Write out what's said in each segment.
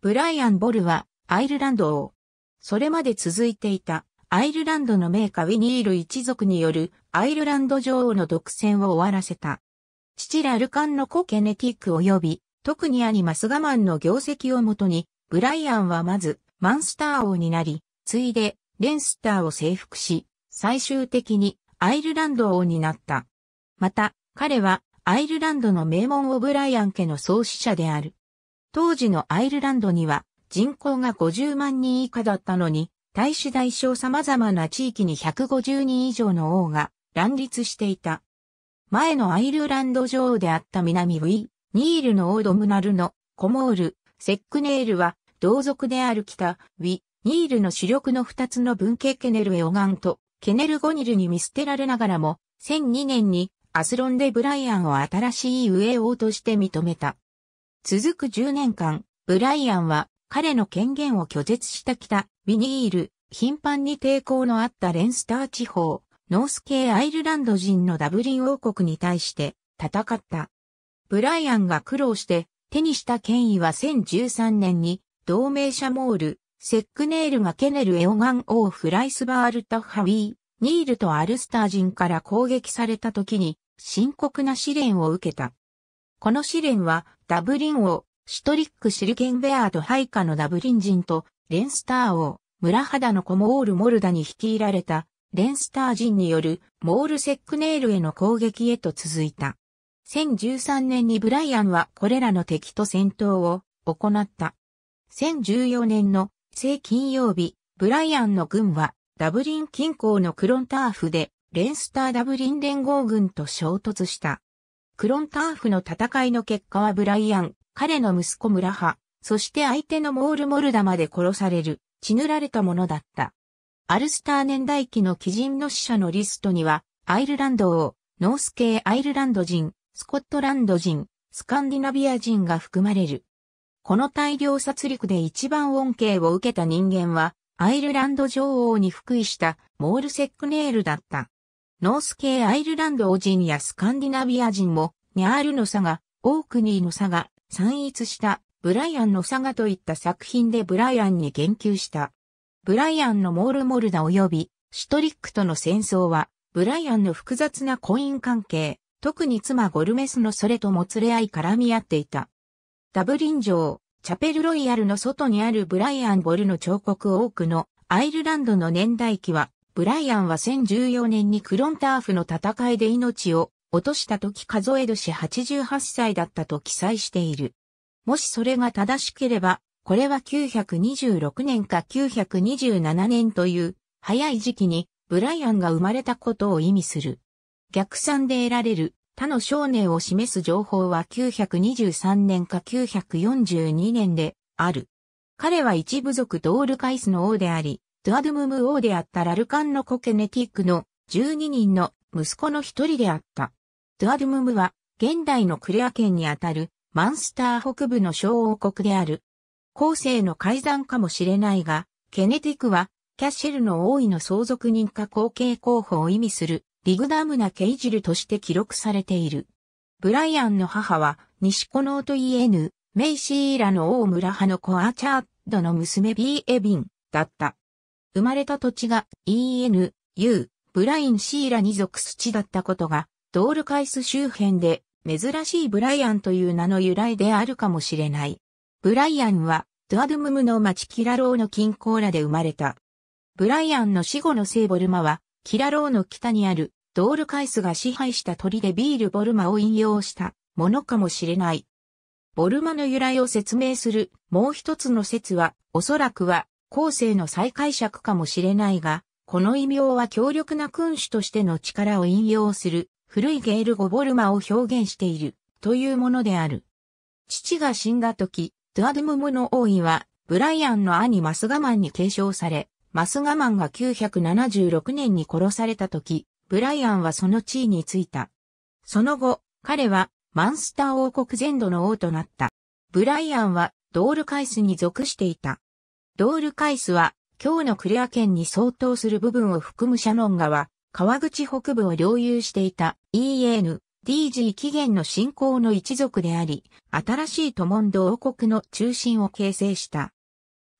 ブライアン・ボルはアイルランド王。それまで続いていたアイルランドの名家ウィニール一族によるアイルランド女王の独占を終わらせた。父ラルカンの子ケネティック及び特に兄マスガマンの業績をもとにブライアンはまずマンスター王になり、ついでレンスターを征服し、最終的にアイルランド王になった。また彼はアイルランドの名門オブライアン家の創始者である。当時のアイルランドには人口が50万人以下だったのに、大市大小様々な地域に150人以上の王が乱立していた。前のアイルランド女王であった南ウィ、ニールの王ドムナルのコモール、セックネールは同族である北ウィ、ニールの主力の二つの文系ケネル・エオガンとケネル・ゴニルに見捨てられながらも、1002年にアスロン・デ・ブライアンを新しい上王として認めた。続く10年間、ブライアンは彼の権限を拒絶した北、ビニール、頻繁に抵抗のあったレンスター地方、ノース系アイルランド人のダブリン王国に対して戦った。ブライアンが苦労して手にした権威は1013年に同盟者モール、セックネールがケネル・エオガン王フライスバール・タッハウィー、ニールとアルスター人から攻撃された時に深刻な試練を受けた。この試練は、ダブリン王、シトリック・シルケンベアーと配下のダブリン人と、レンスター王、村肌のコモール・モルダに率いられた、レンスター人による、モール・セックネールへの攻撃へと続いた。2013年にブライアンはこれらの敵と戦闘を行った。2014年の正金曜日、ブライアンの軍はダブリン近郊のクロンターフでレンスターダブリン連合軍と衝突した。クロンターフの戦いの結果はブライアン、彼の息子村派、そして相手のモールモルダまで殺される、血塗られたものだった。アルスター年代記の基人の死者のリストには、アイルランド王、ノース系アイルランド人、スコットランド人、スカンディナビア人が含まれる。この大量殺戮で一番恩恵を受けた人間は、アイルランド女王に服役したモールセックネールだった。ノース系アイルランド人やスカンディナビア人も、ニャールの佐賀、オークニーの佐賀、散逸したブライアンの佐賀といった作品でブライアンに言及した。ブライアンのモールモルダ及びシュトリックとの戦争は、ブライアンの複雑な婚姻関係、特に妻ゴルメスのそれとも連れ合い絡み合っていた。ダブリン城、チャペルロイヤルの外にあるブライアン・ボルの彫刻多くのアイルランドの年代記はブライアンは1 0 1 4年にクロンターフの戦いで命を落とした時数えるし88歳だったと記載している。もしそれが正しければ、これは926年か927年という早い時期にブライアンが生まれたことを意味する。逆算で得られる他の少年を示す情報は923年か942年である。彼は一部族ドールカイスの王であり、ドゥアドゥムム王であったラルカンのコケネティックの12人の息子の一人であった。ドゥアドゥムムは現代のクレア県にあたるマンスター北部の小王国である。後世の改ざんかもしれないが、ケネティックはキャッシェルの王位の相続人か後継候補を意味するリグダムナ・ケイジルとして記録されている。ブライアンの母は西コノート・イエヌ、メイシーラの王村派のコアチャードの娘ビー・エビンだった。生まれた土地が ENU、ブライン・シーラに属す地だったことが、ドールカイス周辺で珍しいブライアンという名の由来であるかもしれない。ブライアンは、ドアドゥムムの町キラローの近郊らで生まれた。ブライアンの死後の聖ボルマは、キラローの北にあるドールカイスが支配した鳥でビールボルマを引用したものかもしれない。ボルマの由来を説明するもう一つの説は、おそらくは後世の再解釈かもしれないが、この異名は強力な君主としての力を引用する、古いゲール語ボルマを表現している、というものである。父が死んだ時、ドゥアドゥムムの王位は、ブライアンの兄マスガマンに継承され、マスガマンが976年に殺された時、ブライアンはその地位についた。その後、彼は、マンスター王国全土の王となった。ブライアンは、ドールカイスに属していた。ドールカイスは、今日のクレア県に相当する部分を含むシャノン川、川口北部を領有していた EN、DG 起源の信仰の一族であり、新しいトモンド王国の中心を形成した。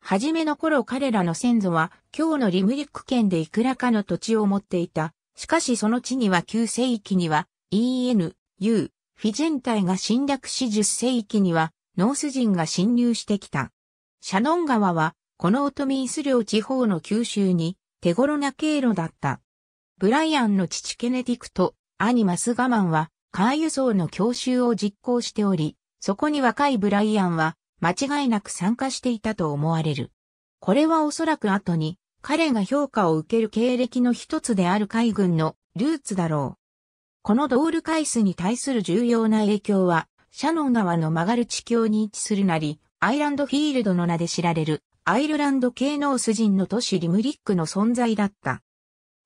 はじめの頃彼らの先祖は、今日のリムリック県でいくらかの土地を持っていた。しかしその地には9世紀には、EN、U、フィジェン隊が侵略し10世紀には、ノース人が侵入してきた。シャノン川は、このオトミース領地方の九州に手頃な経路だった。ブライアンの父ケネディクと兄マスガマンはカー輸送の教習を実行しており、そこに若いブライアンは間違いなく参加していたと思われる。これはおそらく後に彼が評価を受ける経歴の一つである海軍のルーツだろう。このドールカイスに対する重要な影響は、シャノン川の曲がる地境に位置するなり、アイランドフィールドの名で知られるアイルランド系ノース人の都市リムリックの存在だった。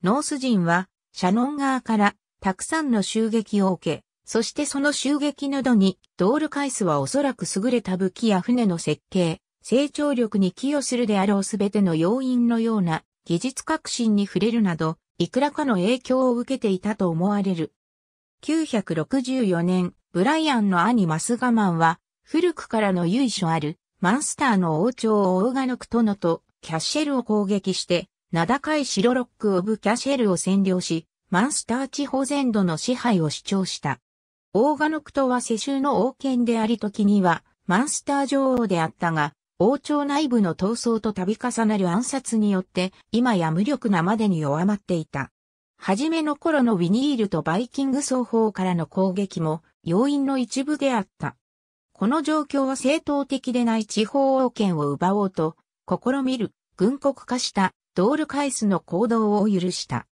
ノース人は、シャノン側からたくさんの襲撃を受け、そしてその襲撃などに、ドールカイスはおそらく優れた武器や船の設計、成長力に寄与するであろうすべての要因のような技術革新に触れるなど、いくらかの影響を受けていたと思われる。964年、ブライアンの兄マスガマンは、古くからの由緒あるマンスターの王朝をオーガノクトノとキャッシェルを攻撃して、名高い白ロック・オブ・キャッシェルを占領し、マンスター地方全土の支配を主張した。オーガノクトは世襲の王権であり時には、マンスター女王であったが、王朝内部の闘争と度重なる暗殺によって、今や無力なまでに弱まっていた。はじめの頃のウィニールとバイキング双方からの攻撃も、要因の一部であった。この状況は正当的でない地方王権を奪おうと、試みる、軍国化した、ドールカイスの行動を許した。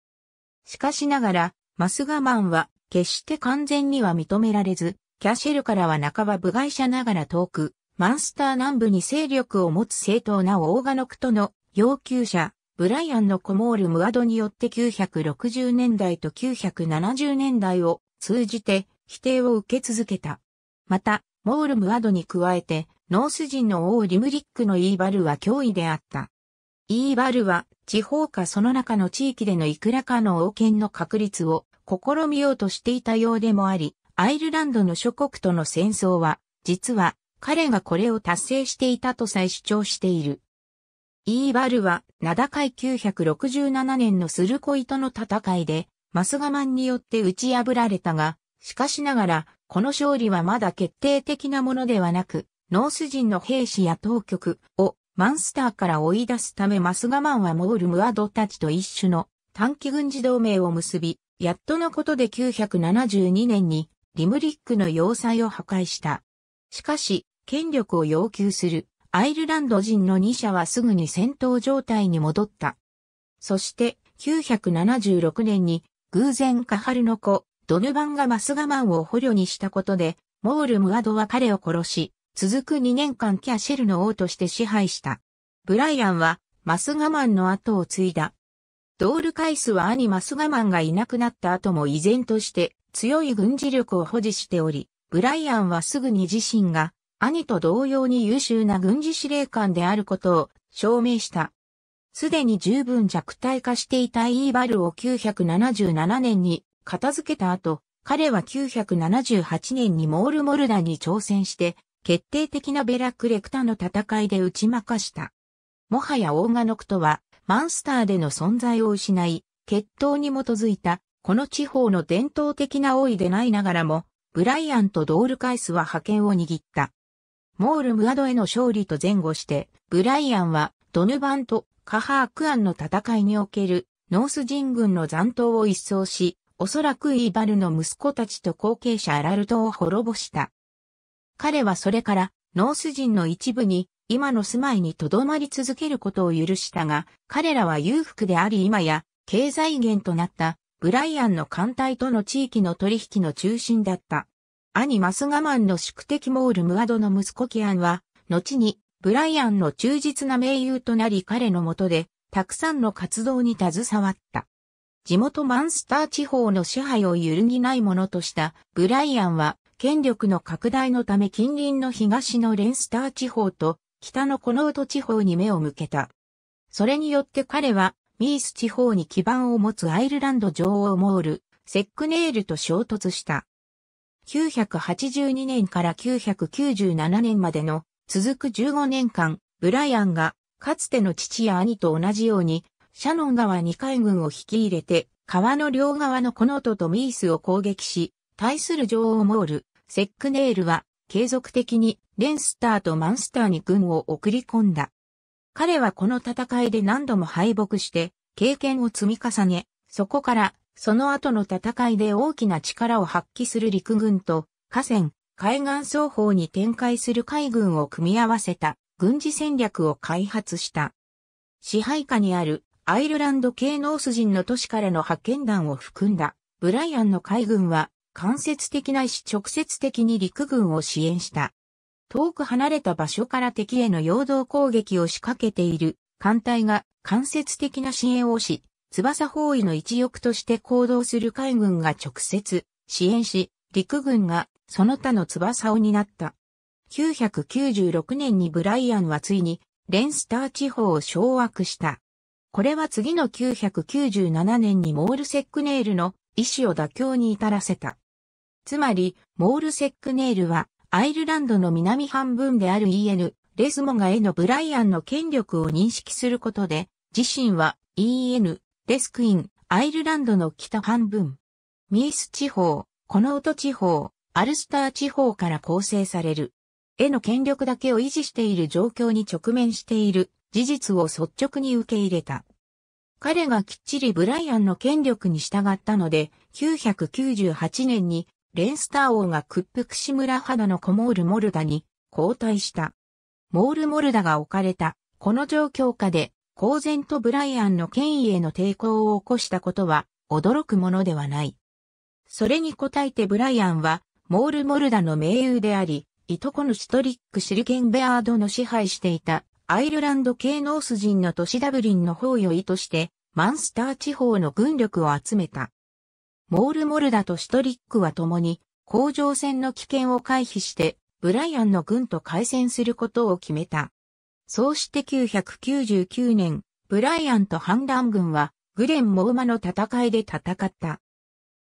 しかしながら、マスガマンは、決して完全には認められず、キャシェルからは半ば部外者ながら遠く、マンスター南部に勢力を持つ正当なオーガノクトの要求者、ブライアンのコモール・ムアドによって960年代と970年代を通じて否定を受け続けた。また、モールムアドに加えて、ノース人の王リムリックのイーバルは脅威であった。イーバルは地方かその中の地域でのいくらかの王権の確立を試みようとしていたようでもあり、アイルランドの諸国との戦争は、実は彼がこれを達成していたとさえ主張している。イーバルは、名高い967年のスルコイとの戦いで、マスガマンによって打ち破られたが、しかしながら、この勝利はまだ決定的なものではなく、ノース人の兵士や当局をマンスターから追い出すためマスガマンはモールムアドたちと一種の短期軍事同盟を結び、やっとのことで972年にリムリックの要塞を破壊した。しかし、権力を要求するアイルランド人の2社はすぐに戦闘状態に戻った。そして、976年に偶然カハルの子、ドヌバンがマスガマンを捕虜にしたことで、モール・ムアドは彼を殺し、続く2年間キャシェルの王として支配した。ブライアンはマスガマンの後を継いだ。ドールカイスは兄マスガマンがいなくなった後も依然として強い軍事力を保持しており、ブライアンはすぐに自身が兄と同様に優秀な軍事司令官であることを証明した。すでに十分弱体化していたイーバルを977年に片付けた後、彼は978年にモールモルダに挑戦して、決定的なベラクレクタの戦いで打ち負かした。もはやオーガノクトは、マンスターでの存在を失い、決闘に基づいた、この地方の伝統的な王位でないながらも、ブライアンとドールカイスは覇権を握った。モールムアドへの勝利と前後して、ブライアンはドヌバンとカハークアンの戦いにおけるノース人軍の残党を一掃し、おそらくイーバルの息子たちと後継者アラルトを滅ぼした。彼はそれからノース人の一部に今の住まいに留まり続けることを許したが、彼らは裕福であり今や経済源となったブライアンの艦隊との地域の取引の中心だった。兄マスガマンの宿敵モール・ムアドの息子キアンは、後にブライアンの忠実な盟友となり彼のもとで、たくさんの活動に携わった。地元マンスター地方の支配を揺るぎないものとしたブライアンは権力の拡大のため近隣の東のレンスター地方と北のコノート地方に目を向けた。それによって彼はミース地方に基盤を持つアイルランド女王モール、セックネールと衝突した。982年から997年までの続く15年間、ブライアンがかつての父や兄と同じようにシャノン川二海軍を引き入れて、川の両側のコノトとミースを攻撃し、対する女王モール、セックネールは、継続的にレンスターとマンスターに軍を送り込んだ。彼はこの戦いで何度も敗北して、経験を積み重ね、そこから、その後の戦いで大きな力を発揮する陸軍と、河川、海岸双方に展開する海軍を組み合わせた軍事戦略を開発した。支配下にあるアイルランド系ノース人の都市からの派遣団を含んだ、ブライアンの海軍は、間接的ないし直接的に陸軍を支援した。遠く離れた場所から敵への陽動攻撃を仕掛けている艦隊が間接的な支援をし、翼包囲の一翼として行動する海軍が直接支援し、陸軍がその他の翼を担った。996年にブライアンはついにレンスター地方を掌握した。これは次の997年にモールセックネイルの意思を妥協に至らせた。つまり、モールセックネイルは、アイルランドの南半分である EN、レスモガへのブライアンの権力を認識することで、自身は EN、レスクイン、アイルランドの北半分、ミース地方、コノート地方、アルスター地方から構成される。への権力だけを維持している状況に直面している事実を率直に受け入れた。彼がきっちりブライアンの権力に従ったので、998年にレンスター王が屈服し村肌のコモール・モルダに交代した。モール・モルダが置かれた、この状況下で、公然とブライアンの権威への抵抗を起こしたことは、驚くものではない。それに応えてブライアンは、モール・モルダの盟友であり、いとこのシトリック・シルケンベアードの支配していたアイルランド系ノース人の都市ダブリンの包囲を意図して、マンスター地方の軍力を集めた。モールモルダとシトリックは共に、甲状戦の危険を回避して、ブライアンの軍と開戦することを決めた。そうして999年、ブライアンと反乱軍は、グレン・モウマの戦いで戦った。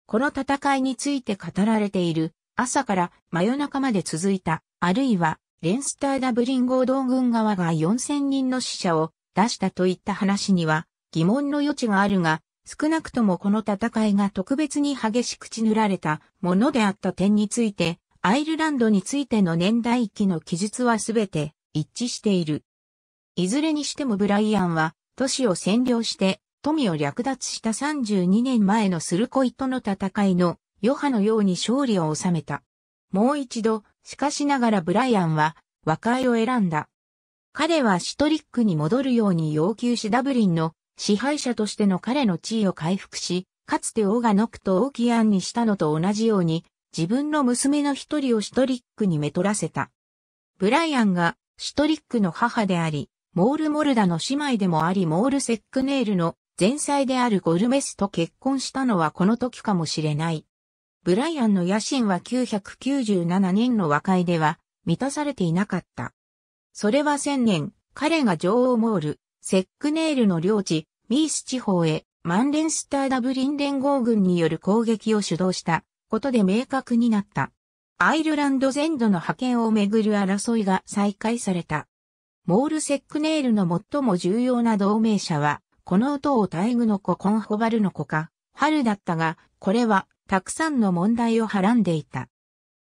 この戦いについて語られている、朝から真夜中まで続いた、あるいはレンスターダブリン合同軍側が4000人の死者を出したといった話には疑問の余地があるが、少なくともこの戦いが特別に激しく血塗られたものであった点について、アイルランドについての年代記の記述はすべて一致している。いずれにしてもブライアンは都市を占領して富を略奪した32年前のスルコイとの戦いの余波のように勝利を収めた。もう一度しかしながらブライアンは和解を選んだ。彼はシトリックに戻るように要求しダブリンの支配者としての彼の地位を回復し、かつてオーガノクとオーキアンにしたのと同じように、自分の娘の一人をシトリックにめとらせた。ブライアンがシトリックの母であり、モールモルダの姉妹でもありモールセックネールの前妻であるゴルメスと結婚したのはこの時かもしれない。ブライアンの野心は997年の和解では満たされていなかった。それは1000年、彼が女王モール、セックネールの領地、ミース地方へ、マンレンスターダブリン連合軍による攻撃を主導したことで明確になった。アイルランド全土の覇権をめぐる争いが再開された。モール・セックネールの最も重要な同盟者は、この音を大愚の子コンホバルの子か、春だったが、これはたくさんの問題をはらんでいた。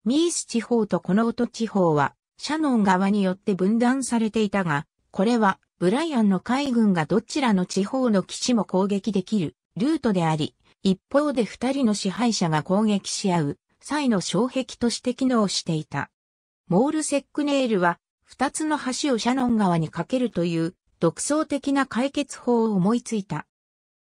ミース地方とコノート地方は、シャノン側によって分断されていたが、これは、ブライアンの海軍がどちらの地方の基地も攻撃できるルートであり、一方で二人の支配者が攻撃し合う際の障壁として機能していた。モールセックネールは、二つの橋をシャノン側に架けるという独創的な解決法を思いついた。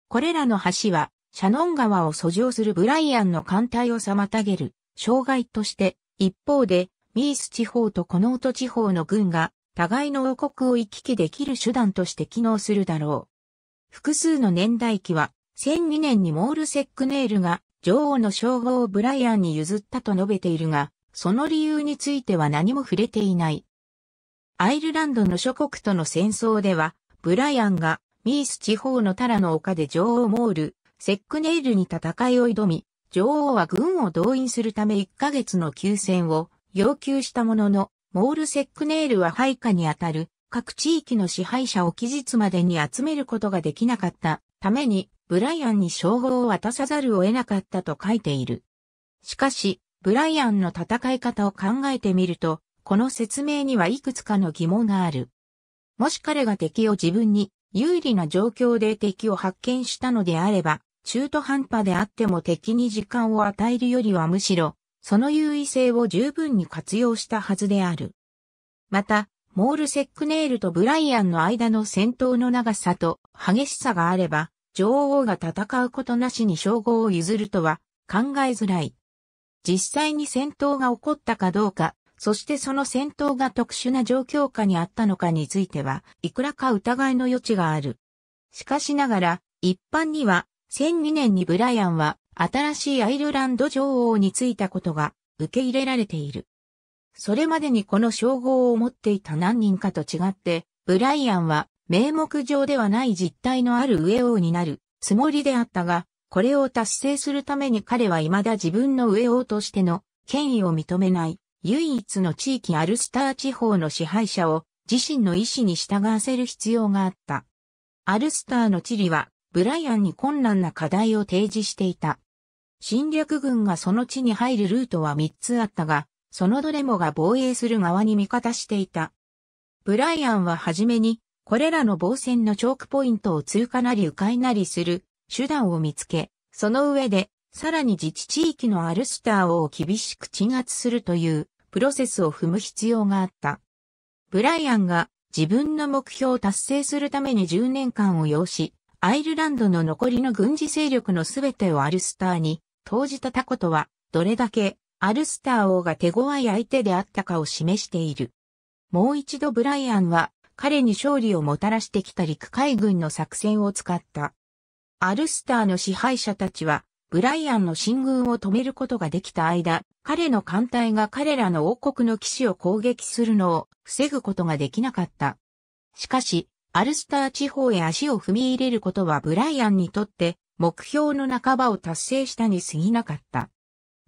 これらの橋はシャノン川を遡上するブライアンの艦隊を妨げる障害として、一方で、ミース地方とコノート地方の軍が、互いの王国を行き来できる手段として機能するだろう。複数の年代記は、1002年にモールセックネールが女王の称号をブライアンに譲ったと述べているが、その理由については何も触れていない。アイルランドの諸国との戦争では、ブライアンがミース地方のタラの丘で女王モール、セックネイルに戦いを挑み、女王は軍を動員するため1ヶ月の休戦を要求したものの、モールセックネイルは配下にあたる各地域の支配者を期日までに集めることができなかったために、ブライアンに称号を渡さざるを得なかったと書いている。しかし、ブライアンの戦い方を考えてみると、この説明にはいくつかの疑問がある。もし彼が敵を自分に有利な状況で敵を発見したのであれば、中途半端であっても敵に時間を与えるよりはむしろ、その優位性を十分に活用したはずである。また、モールセックネイルとブライアンの間の戦闘の長さと激しさがあれば、女王が戦うことなしに称号を譲るとは考えづらい。実際に戦闘が起こったかどうか、そしてその戦闘が特殊な状況下にあったのかについては、いくらか疑いの余地がある。しかしながら、一般には2002年にブライアンは新しいアイルランド女王に就いたことが受け入れられている。それまでにこの称号を持っていた何人かと違って、ブライアンは名目上ではない実態のある上王になるつもりであったが、これを達成するために彼は未だ自分の上王としての権威を認めない唯一の地域アルスター地方の支配者を自身の意思に従わせる必要があった。アルスターの地理はブライアンに困難な課題を提示していた。侵略軍がその地に入るルートは3つあったが、そのどれもが防衛する側に味方していた。ブライアンは初めに、これらの防戦のチョークポイントを通過なり迂回なりする手段を見つけ、その上で、さらに自治地域のアルスターを厳しく鎮圧するというプロセスを踏む必要があった。ブライアンが自分の目標を達成するために10年間を要し、アイルランドの残りの軍事勢力のすべてをアルスターに投じたたことは、どれだけアルスター王が手強い相手であったかを示している。もう一度ブライアンは、彼に勝利をもたらしてきた陸海軍の作戦を使った。アルスターの支配者たちは、ブライアンの進軍を止めることができた間、彼の艦隊が彼らの王国の騎士を攻撃するのを防ぐことができなかった。しかし、アルスター地方へ足を踏み入れることはブライアンにとって目標の半ばを達成したに過ぎなかった。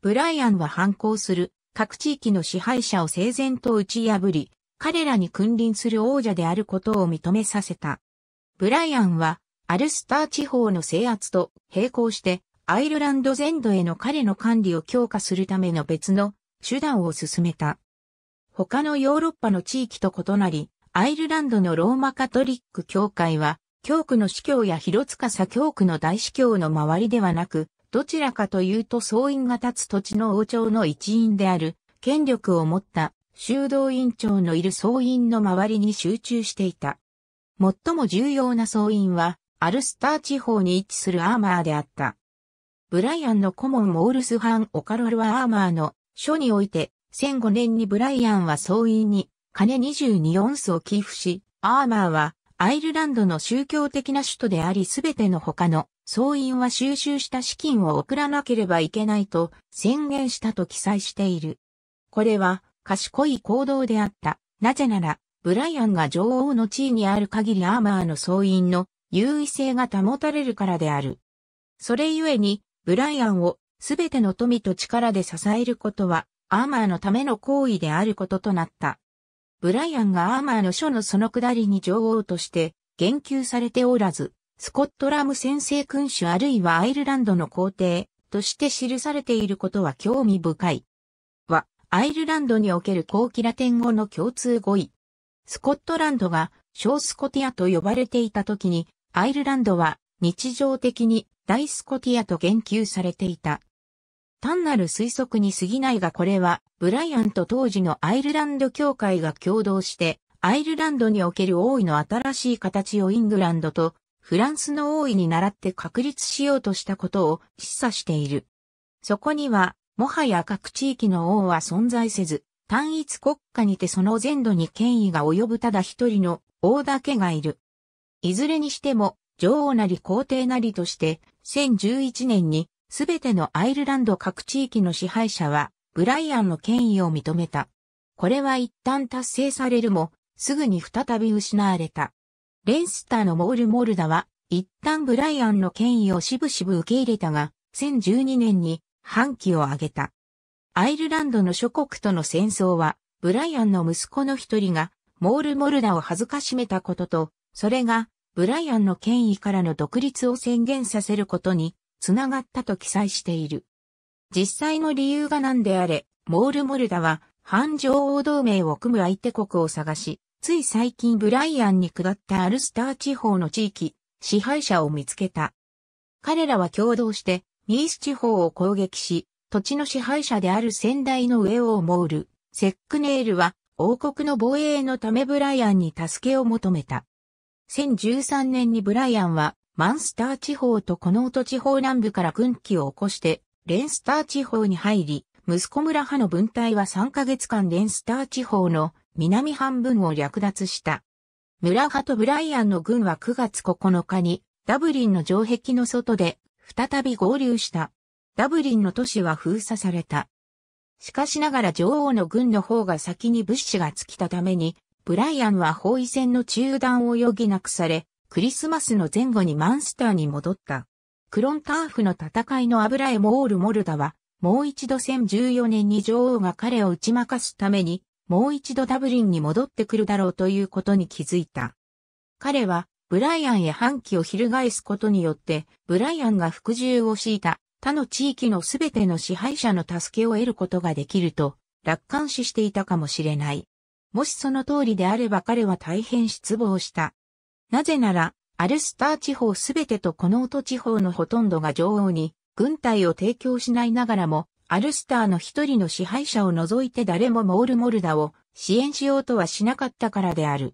ブライアンは反抗する各地域の支配者を整然と打ち破り、彼らに君臨する王者であることを認めさせた。ブライアンはアルスター地方の制圧と並行してアイルランド全土への彼の管理を強化するための別の手段を進めた。他のヨーロッパの地域と異なり、アイルランドのローマカトリック教会は、教区の司教や広司教区の大司教の周りではなく、どちらかというと総員が立つ土地の王朝の一員である、権力を持った修道院長のいる総員の周りに集中していた。最も重要な総員は、アルスター地方に位置するアーマーであった。ブライアンの顧問モールスハン・オカロルはアーマーの書において、1 0 0 5年にブライアンは総員に金22オンスを寄付し、アーマーはアイルランドの宗教的な首都でありすべての他の総員は収集した資金を送らなければいけないと宣言したと記載している。これは賢い行動であった。なぜなら、ブライアンが女王の地位にある限りアーマーの総員の優位性が保たれるからである。それゆえに、ブライアンをすべての富と力で支えることは、アーマーのための行為であることとなった。ブライアンがアーマーの書のその下りに女王として言及されておらず、スコットラム先生君主あるいはアイルランドの皇帝として記されていることは興味深い。は、アイルランドにおける後期ラテン語の共通語彙。スコットランドが小スコティアと呼ばれていた時に、アイルランドは日常的に大スコティアと言及されていた。単なる推測に過ぎないがこれは、ブライアンと当時のアイルランド協会が共同して、アイルランドにおける王位の新しい形をイングランドとフランスの王位に倣って確立しようとしたことを示唆している。そこには、もはや各地域の王は存在せず、単一国家にてその全土に権威が及ぶただ一人の王だけがいる。いずれにしても、女王なり皇帝なりとして、1011年にすべてのアイルランド各地域の支配者は、ブライアンの権威を認めた。これは一旦達成されるも、すぐに再び失われた。レンスターのモール・モルダは、一旦ブライアンの権威をしぶしぶ受け入れたが、2012年に反旗を挙げた。アイルランドの諸国との戦争は、ブライアンの息子の一人が、モール・モルダを辱めたことと、それが、ブライアンの権威からの独立を宣言させることにつながったと記載している。実際の理由が何であれ、モールモルダは反女王同盟を組む相手国を探し、つい最近ブライアンに下ったアルスター地方の地域、支配者を見つけた。彼らは共同して、ニース地方を攻撃し、土地の支配者である先代の上をモール、セックネールは王国の防衛のためブライアンに助けを求めた。2013年にブライアンはマンスター地方とコノート地方南部から軍旗を起こして、レンスター地方に入り、息子村派の分隊は3ヶ月間レンスター地方の南半分を略奪した。村派とブライアンの軍は9月9日にダブリンの城壁の外で再び合流した。ダブリンの都市は封鎖された。しかしながら女王の軍の方が先に物資が尽きたために、ブライアンは包囲戦の中断を余儀なくされ、クリスマスの前後にマンスターに戻った。クロンターフの戦いの油絵モール・モルダは、もう一度1014年に女王が彼を打ち負かすために、もう一度ダブリンに戻ってくるだろうということに気づいた。彼は、ブライアンへ反旗を翻すことによって、ブライアンが服従を敷いた他の地域のすべての支配者の助けを得ることができると、楽観視していたかもしれない。もしその通りであれば彼は大変失望した。なぜなら、アルスター地方すべてとこの音地方のほとんどが女王に軍隊を提供しないながらも、アルスターの一人の支配者を除いて誰もモールモルダを支援しようとはしなかったからである。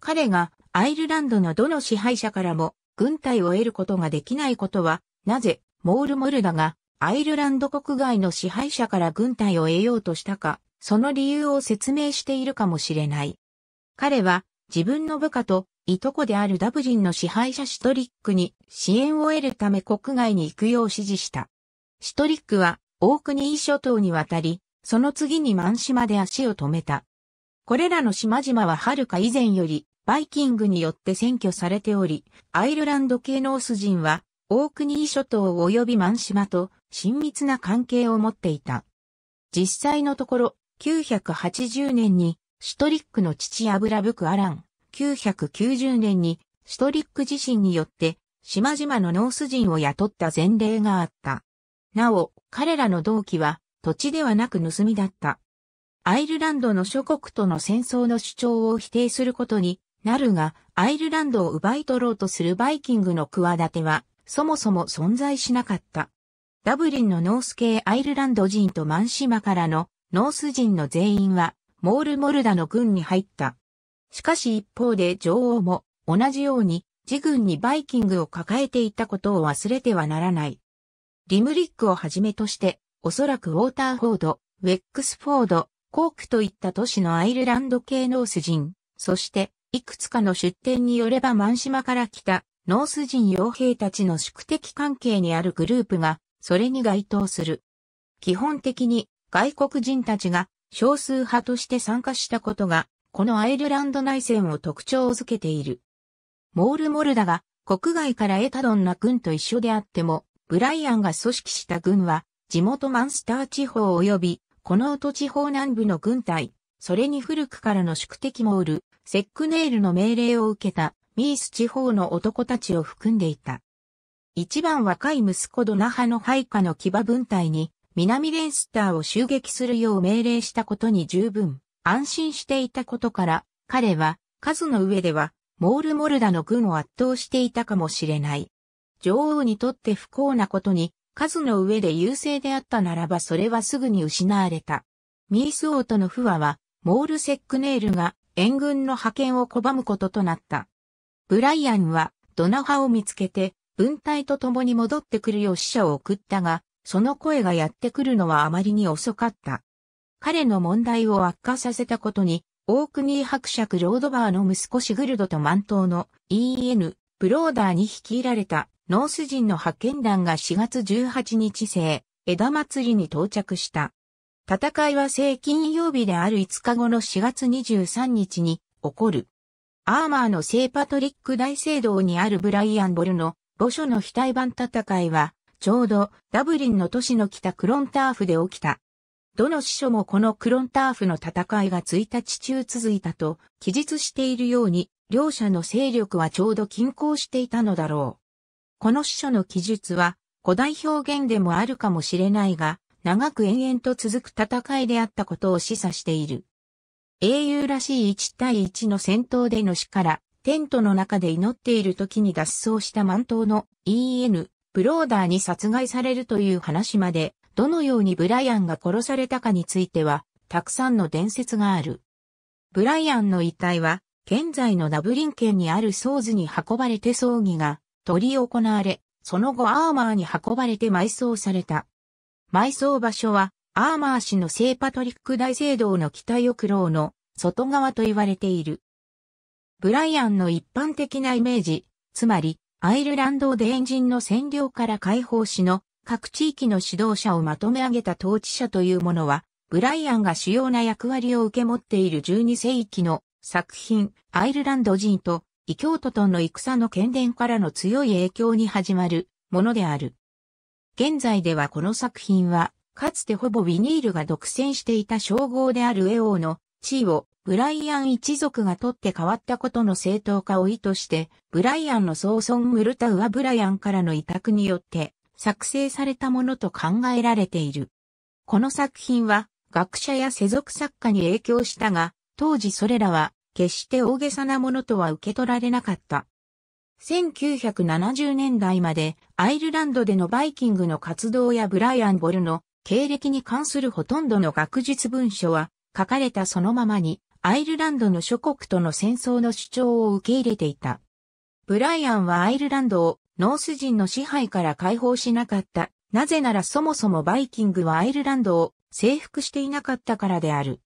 彼がアイルランドのどの支配者からも軍隊を得ることができないことは、なぜモールモルダがアイルランド国外の支配者から軍隊を得ようとしたか、その理由を説明しているかもしれない。彼は自分の部下といとこであるダブリンの支配者シトリックに支援を得るため国外に行くよう指示した。シトリックは、オークニー諸島に渡り、その次に満島で足を止めた。これらの島々は遥か以前より、バイキングによって占拠されており、アイルランド系ノース人は、オークニー諸島及び満島と親密な関係を持っていた。実際のところ、980年に、シトリックの父アブラブク・アラン、1990年にシトリック地震によって島々のノース人を雇った前例があった。なお、彼らの動機は土地ではなく盗みだった。アイルランドの諸国との戦争の主張を否定することになるが、アイルランドを奪い取ろうとするバイキングの企ては、そもそも存在しなかった。ダブリンのノース系アイルランド人とマンシマからのノース人の全員は、モールモルダの軍に入った。しかし一方で女王も同じように自軍にバイキングを抱えていたことを忘れてはならない。リムリックをはじめとして、おそらくウォーターフォード、ウェックスフォード、コークといった都市のアイルランド系ノース人、そして、いくつかの出典によればシ島から来たノース人傭兵たちの宿敵関係にあるグループが、それに該当する。基本的に外国人たちが少数派として参加したことがこのアイルランド内戦を特徴づけている。モール・モルダが国外から得たどんな軍と一緒であっても、ブライアンが組織した軍は、地元マンスター地方及び、この音地方南部の軍隊、それに古くからの宿敵モール、セックネイルの命令を受けた、ミース地方の男たちを含んでいた。一番若い息子ドナハの配下の騎馬分隊に、南レンスターを襲撃するよう命令したことに十分。安心していたことから、彼は数の上ではモールモルダの軍を圧倒していたかもしれない。女王にとって不幸なことに数の上で優勢であったならばそれはすぐに失われた。ミース王との不和は、モールセックネイルが援軍の派遣を拒むこととなった。ブライアンはドナハを見つけて、文隊と共に戻ってくるよう使者を送ったが、その声がやってくるのはあまりに遅かった。彼の問題を悪化させたことに、オークニー伯爵ロードバーの息子シグルドと満島の EN、ブローダーに率いられたノース人の派遣団が4月18日生、枝祭りに到着した。戦いは正金曜日である5日後の4月23日に起こる。アーマーの聖パトリック大聖堂にあるブライアン・ボルの墓所の非対版戦いは、ちょうどダブリンの都市の北クロンターフで起きたどの司書もこのクロンターフの戦いが1日中続いたと記述しているように、両者の勢力はちょうど均衡していたのだろう。この司書の記述は古代表現でもあるかもしれないが、長く延々と続く戦いであったことを示唆している。英雄らしい1対1の戦闘での死からテントの中で祈っている時に脱走した満頭の EN ブローダーに殺害されるという話までどのようにブライアンが殺されたかについては、たくさんの伝説がある。ブライアンの遺体は、現在のダブリン県にあるソーズに運ばれて葬儀が、執り行われ、その後アーマーに運ばれて埋葬された。埋葬場所は、アーマー氏の聖パトリック大聖堂の北翼廊の外側と言われている。ブライアンの一般的なイメージ、つまり、アイルランドでエンジンの占領から解放しの各地域の指導者をまとめ上げた統治者というものは、ブライアンが主要な役割を受け持っている12世紀の作品、アイルランド人と異教徒との戦の剣伝からの強い影響に始まるものである。現在ではこの作品は、かつてほぼビニールが独占していた称号であるエオーの地位をブライアン一族が取って変わったことの正当化を意図して、ブライアンの曾孫ムルタウア・ブライアンからの委託によって作成されたものと考えられている。この作品は学者や世俗作家に影響したが、当時それらは決して大げさなものとは受け取られなかった。1970年代までアイルランドでのバイキングの活動やブライアン・ボルの経歴に関するほとんどの学術文書は書かれたそのままにアイルランドの諸国との戦争の主張を受け入れていた。ブライアンはアイルランドをノース人の支配から解放しなかった。なぜならそもそもバイキングはアイルランドを征服していなかったからである。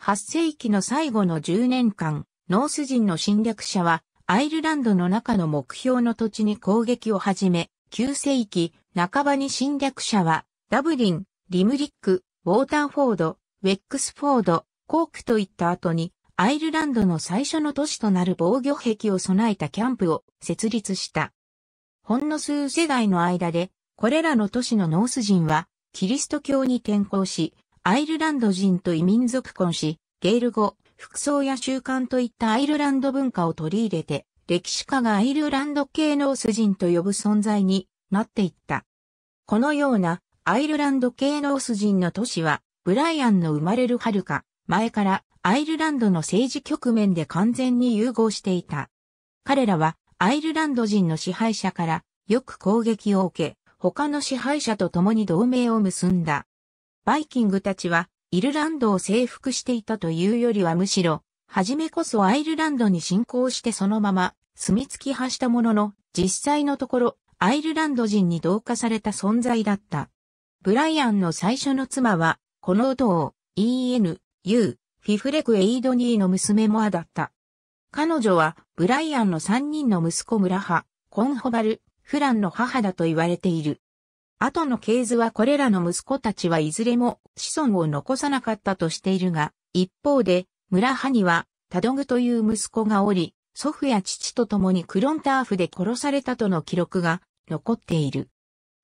8世紀の最後の10年間、ノース人の侵略者はアイルランドの中の目標の土地に攻撃を始め、9世紀半ばに侵略者はダブリン、リムリック、ウォーターフォード、ウェックスフォード、コークといった後にアイルランドの最初の都市となる防御壁を備えたキャンプを設立した。ほんの数世代の間で、これらの都市のノース人は、キリスト教に転向し、アイルランド人と異民族婚し、ゲール語、服装や習慣といったアイルランド文化を取り入れて、歴史家がアイルランド系ノース人と呼ぶ存在になっていった。このようなアイルランド系ノース人の都市は、ブライアンの生まれるはるか前からアイルランドの政治局面で完全に融合していた。彼らはアイルランド人の支配者からよく攻撃を受け、他の支配者と共に同盟を結んだ。バイキングたちはイルランドを征服していたというよりはむしろ、初めこそアイルランドに侵攻してそのまま住み着きはしたものの、実際のところアイルランド人に同化された存在だった。ブライアンの最初の妻は、この音を ENU、フィフレクエイドニーの娘モアだった。彼女はブライアンの3人の息子村派、コンホバル、フランの母だと言われている。後の系図はこれらの息子たちはいずれも子孫を残さなかったとしているが、一方で、村派には、タドグという息子がおり、祖父や父と共にクロンターフで殺されたとの記録が残っている。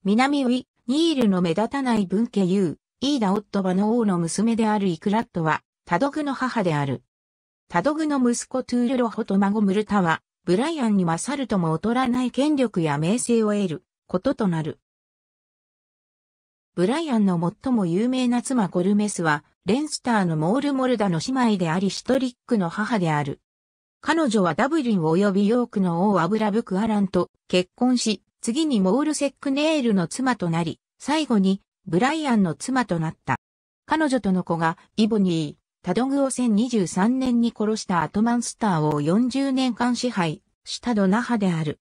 南ウィ、ニールの目立たない文家ユー、イーダ・オットバの王の娘であるイクラットは、タドグの母である。タドグの息子トゥールロホと孫ムルタは、ブライアンに勝るとも劣らない権力や名声を得ることとなる。ブライアンの最も有名な妻コルメスは、レンスターのモールモルダの姉妹でありシトリックの母である。彼女はダブリン及びヨークの王アブラブクアランと結婚し、次にモールセックネールの妻となり、最後にブライアンの妻となった。彼女との子がイボニー、タドグを1023年に殺したアトマンスターを40年間支配したドナハである。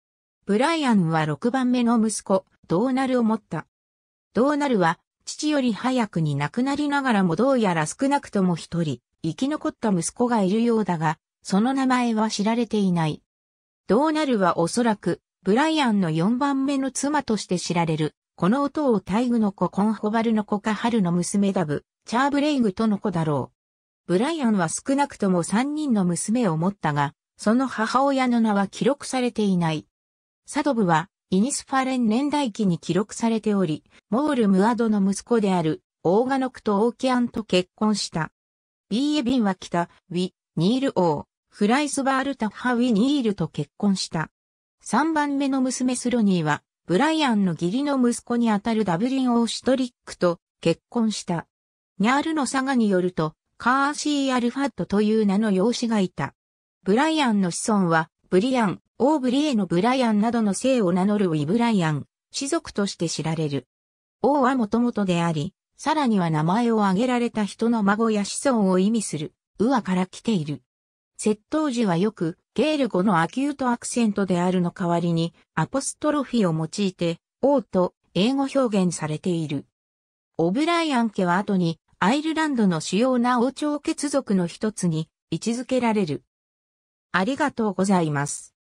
ブライアンは6番目の息子、ドーナルを持った。ドーナルは、父より早くに亡くなりながらもどうやら少なくとも一人、生き残った息子がいるようだが、その名前は知られていない。ドーナルはおそらく、ブライアンの4番目の妻として知られる、この音を大イグの子コンホバルの子か春の娘ダブ、チャーブレイグとの子だろう。ブライアンは少なくとも3人の娘を持ったが、その母親の名は記録されていない。サドブは、イニスファレン年代記に記録されており、モール・ムアドの息子である、オーガノクとオーキアンと結婚した。ビーエビンは北、ウィ、ニール王、フライスバールタハウィ・ニールと結婚した。3番目の娘スロニーは、ブライアンの義理の息子にあたるダブリンーシュトリックと結婚した。ニャールのサガによると、カーシー・アルファッドという名の養子がいた。ブライアンの子孫は、ブリアン、オーブリエのブライアンなどの姓を名乗るウィブライアン、氏族として知られる。王はもともとであり、さらには名前を挙げられた人の孫や子孫を意味する、ウアから来ている。窃盗時はよく、ゲール語のアキュートアクセントであるの代わりに、アポストロフィを用いて、王と英語表現されている。オブライアン家は後にアイルランドの主要な王朝血族の一つに位置づけられる。ありがとうございます。